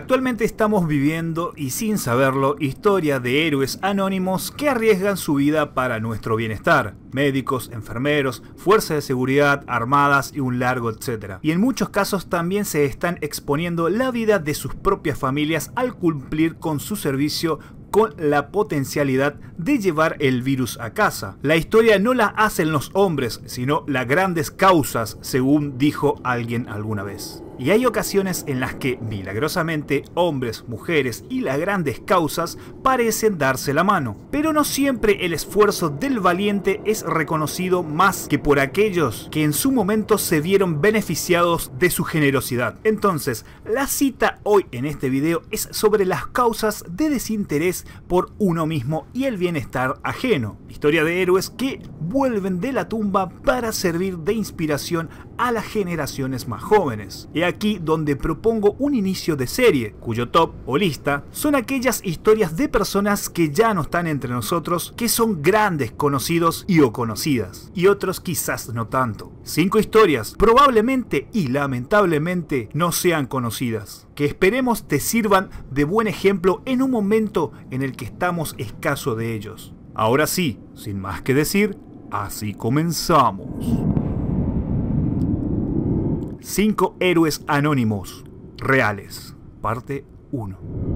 Actualmente estamos viviendo, y sin saberlo, historia de héroes anónimos que arriesgan su vida para nuestro bienestar. Médicos, enfermeros, fuerzas de seguridad, armadas y un largo etcétera. Y en muchos casos también se están exponiendo la vida de sus propias familias al cumplir con su servicio con la potencialidad de llevar el virus a casa. La historia no la hacen los hombres, sino las grandes causas, según dijo alguien alguna vez. Y hay ocasiones en las que, milagrosamente, hombres, mujeres y las grandes causas parecen darse la mano. Pero no siempre el esfuerzo del valiente es reconocido más que por aquellos que en su momento se vieron beneficiados de su generosidad. Entonces, la cita hoy en este video es sobre las causas de desinterés por uno mismo y el bienestar ajeno. Historia de héroes que vuelven de la tumba para servir de inspiración a las generaciones más jóvenes. He aquí donde propongo un inicio de serie, cuyo top o lista son aquellas historias de personas que ya no están entre nosotros, que son grandes conocidos y o conocidas, y otros quizás no tanto. Cinco historias probablemente y lamentablemente no sean conocidas, que esperemos te sirvan de buen ejemplo en un momento en el que estamos escaso de ellos. Ahora sí, sin más que decir, Así comenzamos. Cinco héroes anónimos reales. Parte 1.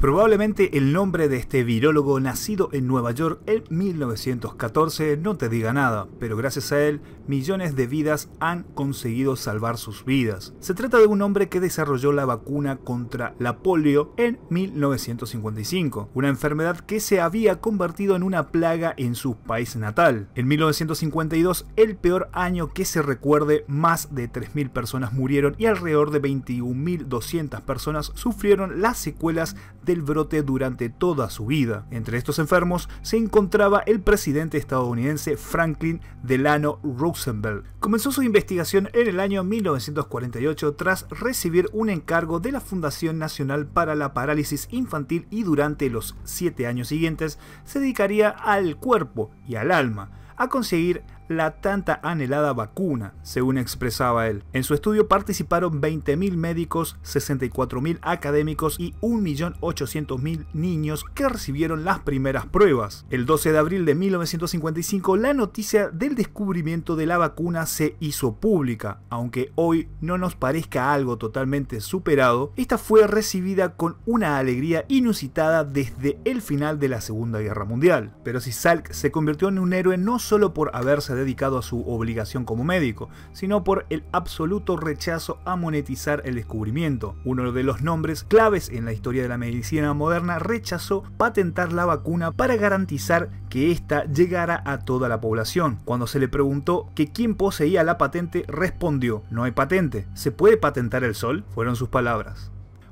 Probablemente el nombre de este virólogo nacido en Nueva York en 1914 no te diga nada, pero gracias a él millones de vidas han conseguido salvar sus vidas. Se trata de un hombre que desarrolló la vacuna contra la polio en 1955, una enfermedad que se había convertido en una plaga en su país natal. En 1952, el peor año que se recuerde, más de 3.000 personas murieron y alrededor de 21.200 personas sufrieron las secuelas de el brote durante toda su vida. Entre estos enfermos se encontraba el presidente estadounidense Franklin Delano Roosevelt. Comenzó su investigación en el año 1948 tras recibir un encargo de la Fundación Nacional para la Parálisis Infantil y durante los siete años siguientes se dedicaría al cuerpo y al alma a conseguir la tanta anhelada vacuna, según expresaba él. En su estudio participaron 20.000 médicos, 64.000 académicos y 1.800.000 niños que recibieron las primeras pruebas. El 12 de abril de 1955 la noticia del descubrimiento de la vacuna se hizo pública, aunque hoy no nos parezca algo totalmente superado, esta fue recibida con una alegría inusitada desde el final de la Segunda Guerra Mundial. Pero si Salk se convirtió en un héroe no solo por haberse dedicado a su obligación como médico, sino por el absoluto rechazo a monetizar el descubrimiento. Uno de los nombres claves en la historia de la medicina moderna rechazó patentar la vacuna para garantizar que ésta llegara a toda la población. Cuando se le preguntó que quién poseía la patente, respondió, no hay patente, ¿se puede patentar el sol? Fueron sus palabras.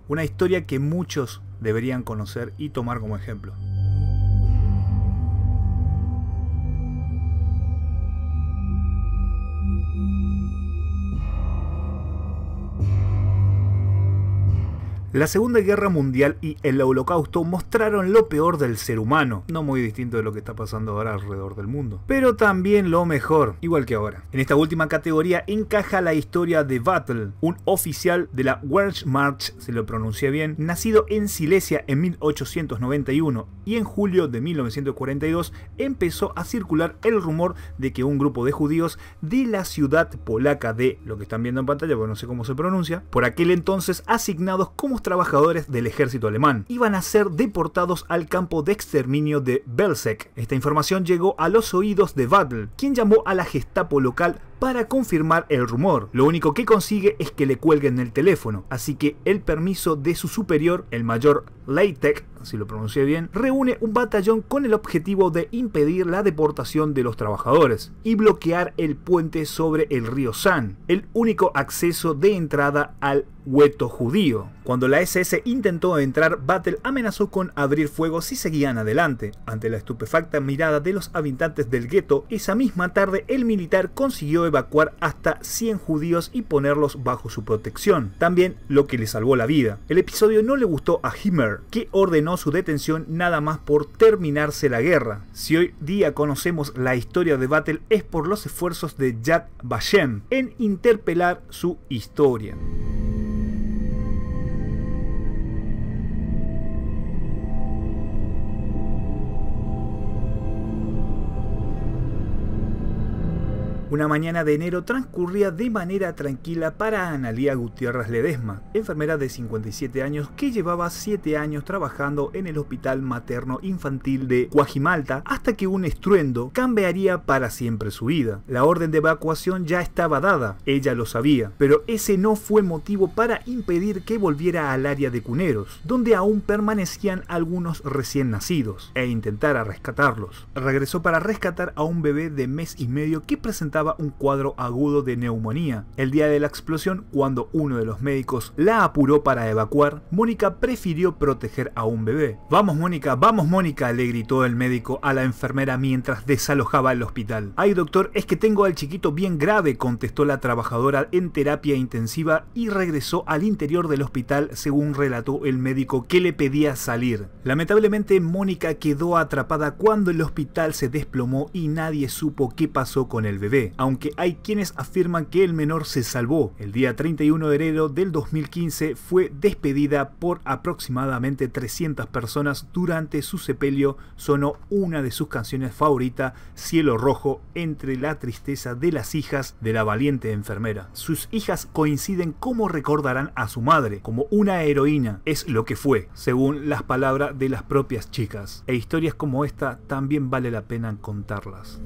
Una historia que muchos deberían conocer y tomar como ejemplo. thank you La Segunda Guerra Mundial y el Holocausto mostraron lo peor del ser humano, no muy distinto de lo que está pasando ahora alrededor del mundo, pero también lo mejor, igual que ahora. En esta última categoría encaja la historia de Battle, un oficial de la March se lo pronuncia bien, nacido en Silesia en 1891 y en julio de 1942 empezó a circular el rumor de que un grupo de judíos de la ciudad polaca de, lo que están viendo en pantalla, porque no sé cómo se pronuncia, por aquel entonces asignados como trabajadores del ejército alemán. Iban a ser deportados al campo de exterminio de Belzec. Esta información llegó a los oídos de Battle, quien llamó a la Gestapo local para confirmar el rumor. Lo único que consigue es que le cuelguen el teléfono, así que el permiso de su superior, el mayor Leitek, si lo pronuncié bien, reúne un batallón con el objetivo de impedir la deportación de los trabajadores y bloquear el puente sobre el río San, el único acceso de entrada al hueto judío. Cuando la SS intentó entrar, Battle amenazó con abrir fuego si seguían adelante. Ante la estupefacta mirada de los habitantes del gueto, esa misma tarde el militar consiguió evacuar hasta 100 judíos y ponerlos bajo su protección, también lo que le salvó la vida. El episodio no le gustó a Himmer, que ordenó su detención nada más por terminarse la guerra. Si hoy día conocemos la historia de Battle es por los esfuerzos de Jack Bashem en interpelar su historia. Una mañana de enero transcurría de manera tranquila para Analía Gutiérrez Ledesma, enfermera de 57 años que llevaba 7 años trabajando en el Hospital Materno Infantil de Guajimalta hasta que un estruendo cambiaría para siempre su vida. La orden de evacuación ya estaba dada, ella lo sabía, pero ese no fue motivo para impedir que volviera al área de Cuneros, donde aún permanecían algunos recién nacidos, e intentara rescatarlos. Regresó para rescatar a un bebé de mes y medio que presentaba un cuadro agudo de neumonía. El día de la explosión, cuando uno de los médicos la apuró para evacuar, Mónica prefirió proteger a un bebé. Vamos Mónica, vamos Mónica, le gritó el médico a la enfermera mientras desalojaba el hospital. Ay doctor, es que tengo al chiquito bien grave, contestó la trabajadora en terapia intensiva y regresó al interior del hospital según relató el médico que le pedía salir. Lamentablemente Mónica quedó atrapada cuando el hospital se desplomó y nadie supo qué pasó con el bebé aunque hay quienes afirman que el menor se salvó. El día 31 de enero del 2015 fue despedida por aproximadamente 300 personas durante su sepelio. Sonó una de sus canciones favoritas, Cielo Rojo, entre la tristeza de las hijas de la valiente enfermera. Sus hijas coinciden como recordarán a su madre, como una heroína, es lo que fue, según las palabras de las propias chicas. E historias como esta también vale la pena contarlas.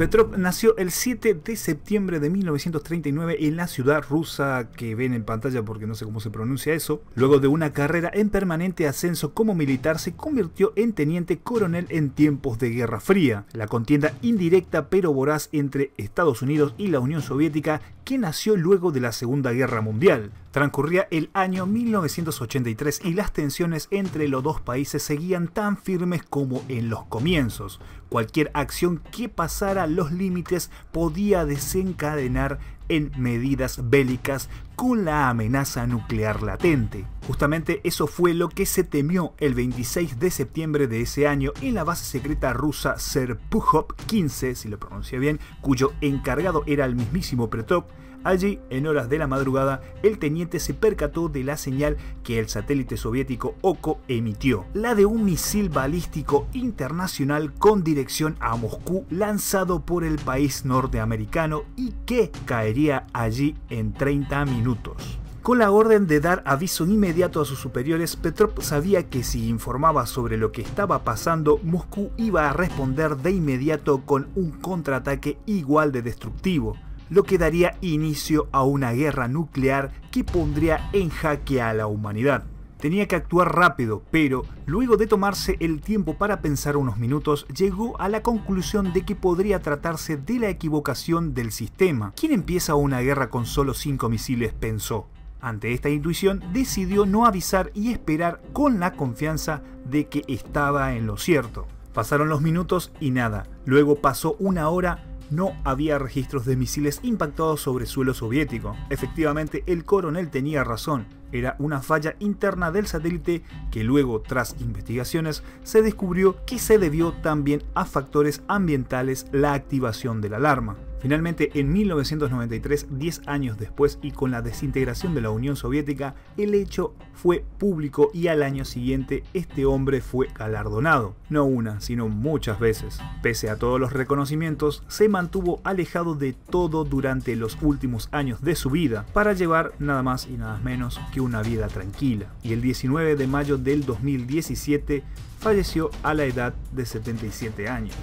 Petrov nació el 7 de septiembre de 1939 en la ciudad rusa que ven en pantalla porque no sé cómo se pronuncia eso. Luego de una carrera en permanente ascenso como militar se convirtió en teniente coronel en tiempos de Guerra Fría. La contienda indirecta pero voraz entre Estados Unidos y la Unión Soviética que nació luego de la Segunda Guerra Mundial. Transcurría el año 1983 y las tensiones entre los dos países seguían tan firmes como en los comienzos. Cualquier acción que pasara los límites podía desencadenar en medidas bélicas con la amenaza nuclear latente. Justamente eso fue lo que se temió el 26 de septiembre de ese año en la base secreta rusa Serpukhov 15, si lo pronuncié bien, cuyo encargado era el mismísimo Pretov, Allí, en horas de la madrugada, el teniente se percató de la señal que el satélite soviético Oko emitió, la de un misil balístico internacional con dirección a Moscú lanzado por el país norteamericano y que caería allí en 30 minutos. Con la orden de dar aviso inmediato a sus superiores, Petrov sabía que si informaba sobre lo que estaba pasando, Moscú iba a responder de inmediato con un contraataque igual de destructivo lo que daría inicio a una guerra nuclear que pondría en jaque a la humanidad. Tenía que actuar rápido, pero luego de tomarse el tiempo para pensar unos minutos, llegó a la conclusión de que podría tratarse de la equivocación del sistema. ¿Quién empieza una guerra con solo 5 misiles? pensó. Ante esta intuición, decidió no avisar y esperar con la confianza de que estaba en lo cierto. Pasaron los minutos y nada. Luego pasó una hora no había registros de misiles impactados sobre suelo soviético. Efectivamente, el coronel tenía razón, era una falla interna del satélite que luego, tras investigaciones, se descubrió que se debió también a factores ambientales la activación de la alarma. Finalmente, en 1993, 10 años después y con la desintegración de la Unión Soviética, el hecho fue público y al año siguiente este hombre fue galardonado, no una, sino muchas veces. Pese a todos los reconocimientos, se mantuvo alejado de todo durante los últimos años de su vida para llevar nada más y nada menos que una vida tranquila. Y el 19 de mayo del 2017 falleció a la edad de 77 años.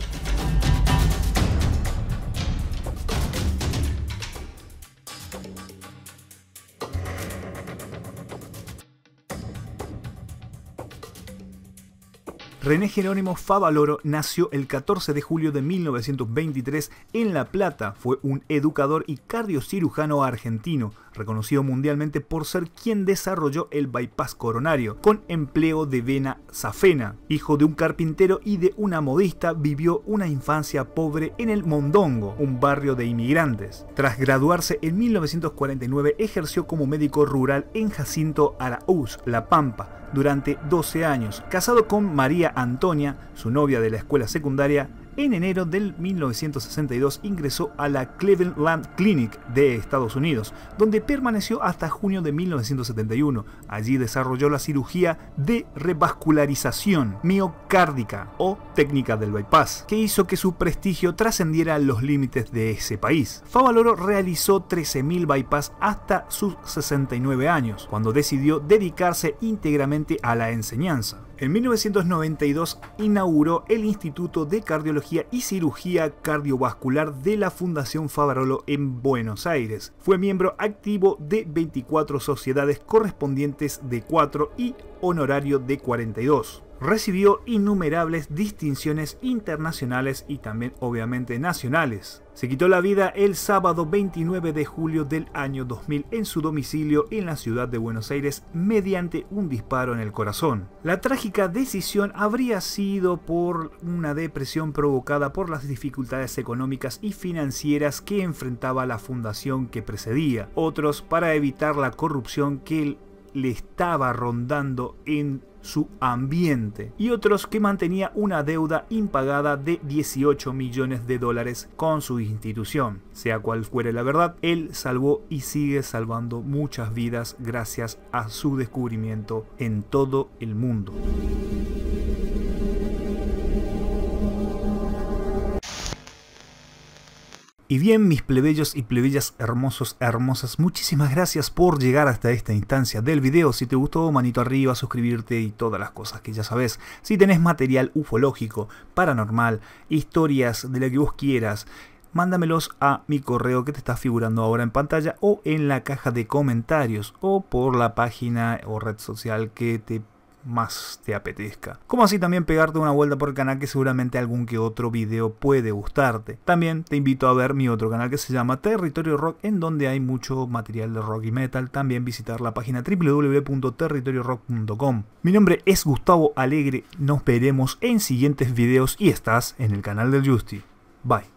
René Jerónimo Favaloro nació el 14 de julio de 1923 en La Plata, fue un educador y cardiocirujano argentino reconocido mundialmente por ser quien desarrolló el bypass coronario, con empleo de vena safena. Hijo de un carpintero y de una modista, vivió una infancia pobre en el Mondongo, un barrio de inmigrantes. Tras graduarse en 1949, ejerció como médico rural en Jacinto Araúz, La Pampa, durante 12 años, casado con María Antonia, su novia de la escuela secundaria, en enero del 1962 ingresó a la Cleveland Clinic de Estados Unidos, donde permaneció hasta junio de 1971. Allí desarrolló la cirugía de revascularización miocárdica o técnica del bypass, que hizo que su prestigio trascendiera los límites de ese país. Favaloro realizó 13.000 bypass hasta sus 69 años, cuando decidió dedicarse íntegramente a la enseñanza. En 1992 inauguró el Instituto de Cardiología y Cirugía Cardiovascular de la Fundación Favarolo en Buenos Aires. Fue miembro activo de 24 sociedades correspondientes de 4 y honorario de 42 recibió innumerables distinciones internacionales y también obviamente nacionales. Se quitó la vida el sábado 29 de julio del año 2000 en su domicilio en la ciudad de Buenos Aires mediante un disparo en el corazón. La trágica decisión habría sido por una depresión provocada por las dificultades económicas y financieras que enfrentaba la fundación que precedía, otros para evitar la corrupción que le estaba rondando en su ambiente, y otros que mantenía una deuda impagada de 18 millones de dólares con su institución. Sea cual fuere la verdad, él salvó y sigue salvando muchas vidas gracias a su descubrimiento en todo el mundo. Y bien, mis plebeyos y plebeyas hermosos, hermosas, muchísimas gracias por llegar hasta esta instancia del video. Si te gustó, manito arriba, suscribirte y todas las cosas que ya sabes. Si tenés material ufológico, paranormal, historias de la que vos quieras, mándamelos a mi correo que te está figurando ahora en pantalla o en la caja de comentarios o por la página o red social que te más te apetezca. Como así también pegarte una vuelta por el canal que seguramente algún que otro video puede gustarte. También te invito a ver mi otro canal que se llama Territorio Rock en donde hay mucho material de rock y metal. También visitar la página www.territoriorock.com. Mi nombre es Gustavo Alegre, nos veremos en siguientes videos y estás en el canal del Justy. Bye.